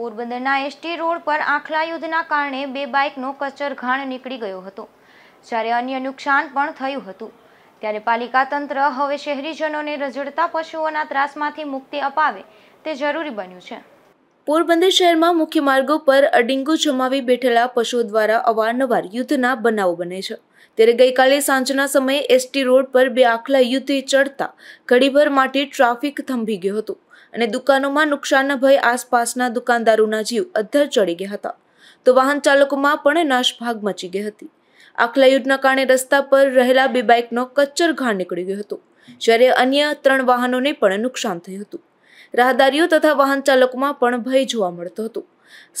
પોરબંદરના ST road પર આખલા યુદ્ધના કારણે બે બાઇકનો કચરઘાણ નીકળી ગયો હતો જ્યારે અન્ય નુકસાન પણ થયું હતું ત્યારે પાલિકા તંત્ર હવે શહેરીજનોને રઝળતા પશુઓના ત્રાસમાંથી મુક્તિ અપાવે તે જરૂરી બન્યું છે પોરબંદર શહેરમાં મુખ્ય માર્ગો પર અડિંગો જમાવી બેઠેલા પશુઓ દ્વારા અવારનવાર યુદ્ધના બનાવો બને છે ત્યારે ગઈકાલે સાંજના સમયે એસટી રોડ પર બે આખલા યુવતી ચડતા ઘડીભર માટે ટ્રાફિક થંભી ગયો હતો અને દુકાનોમાં નુકસાનના ભય આસપાસના દુકાનદારોના જીવ અધ્ધર ચડી ગયા હતા તો વાહન ચાલકોમાં પણ નાશભાગ મચી ગઈ હતી આખલા યુદ્ધના કારણે રસ્તા પર રહેલા બે બાઇકનો કચ્ચર ઘાણ નીકળી ગયો હતો જ્યારે અન્ય ત્રણ વાહનોને પણ નુકસાન થયું હતું રાહદારીઓ તથા વાહન ચાલકોમાં પણ ભય જોવા મળતો હતો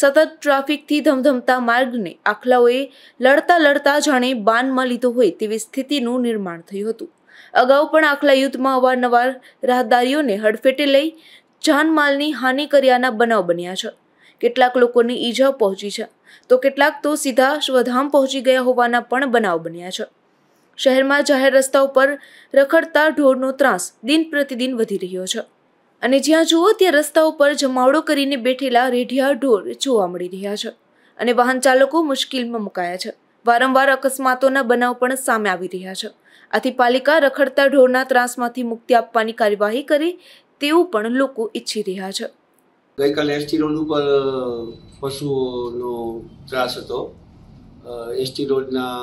સતત ટ્રાફિકથી ધમધમતા માર્ગને આખલાઓએ લડતા લડતા જાણે બાનમાં લીધો હોય તેવી સ્થિતિનું નિર્માણ થયું હતું અગાઉ પણ આખલા યુદ્ધમાં અવારનવાર રાહદારીઓને હડફેટે લઈ જાનમાલની હાનિ કર્યાના બનાવ બન્યા છે કેટલાક લોકોને ઈજા પહોંચી છે તો કેટલાક તો સીધા સ્વધામ પહોંચી ગયા હોવાના પણ બનાવ બન્યા છે શહેરમાં જાહેર રસ્તા ઉપર રખડતા ઢોરનો ત્રાસ દિન પ્રતિદિન વધી રહ્યો છે અને જ્યાં જુઓ ત્યાં રસ્તા ઉપર જમાવડો કરીને બેઠેલા રેઢિયા ઢોર જોવા મળી રહ્યા છે અને વાહન ચાલકો મુશ્કેલમાં મુકાયા છે વારંવાર અકસ્માતોના બનાવ પણ સામે આવી રહ્યા છે આથી પાલિકા રખડતા ઢોરના ત્રાસમાંથી મુક્તિ આપવાની કાર્યવાહી કરે તેવું પણ લોકો ઈચ્છી રહ્યા છે ગઈકાલે એસટી રોડ ઉપર પશુઓનો ત્રાસ હતો એસટી રોડના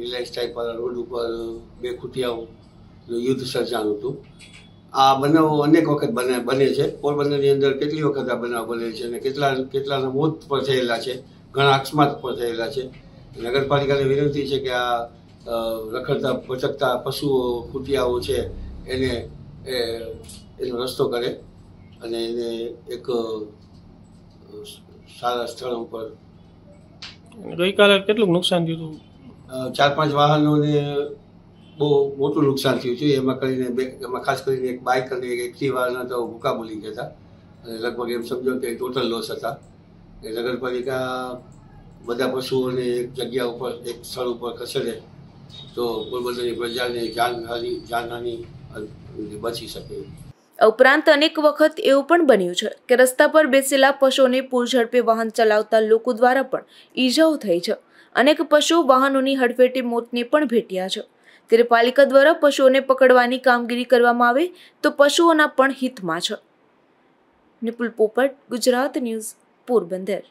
રિલાયન્સ ટાઈપવાળા રોડ ઉપર બે ખૂટિયાઓનું યુદ્ધ સર્જાનું હતું આ બનાવો અનેક વખત બને બને છે પોરબંદરની અંદર કેટલી વખત આ બનાવ બને છે અને કેટલા કેટલાના મોત પણ થયેલા છે ઘણા અકસ્માત પણ થયેલા છે નગરપાલિકાને વિનંતી છે કે આ રખડતા ભટકતા પશુઓ કુટિયાઓ છે એને એનો રસ્તો કરે અને એને એક સારા સ્થળ ઉપર ગઈકાલે કેટલું નુકસાન થયું હતું ચાર પાંચ વાહનોને બહુ મોટું નુકસાન થયું છે એમાં કરીને એમાં ખાસ કરીને એક બાઇક અને એક એક્ટિવાના તો ભૂકા બોલી ગયા હતા અને લગભગ એમ સમજો કે ટોટલ લોસ હતા એ નગરપાલિકા બધા પશુઓને એક જગ્યા ઉપર એક સ્થળ ઉપર ખસેડે તો પોરબંદરની પ્રજાને જાનહાની જાનહાની બચી શકે ઉપરાંત અનેક વખત એવું પણ બન્યું છે કે રસ્તા પર બેસેલા પશુઓને પૂરઝડપે વાહન ચલાવતા લોકો દ્વારા પણ ઈજાઓ થઈ છે અનેક પશુ વાહનોની હડફેટે મોતને પણ ભેટ્યા છે ત્યારે પાલિકા દ્વારા પશુઓને પકડવાની કામગીરી કરવામાં આવે તો પશુઓના પણ હિતમાં છે નિપુલ પોપટ ગુજરાત ન્યૂઝ પોરબંદર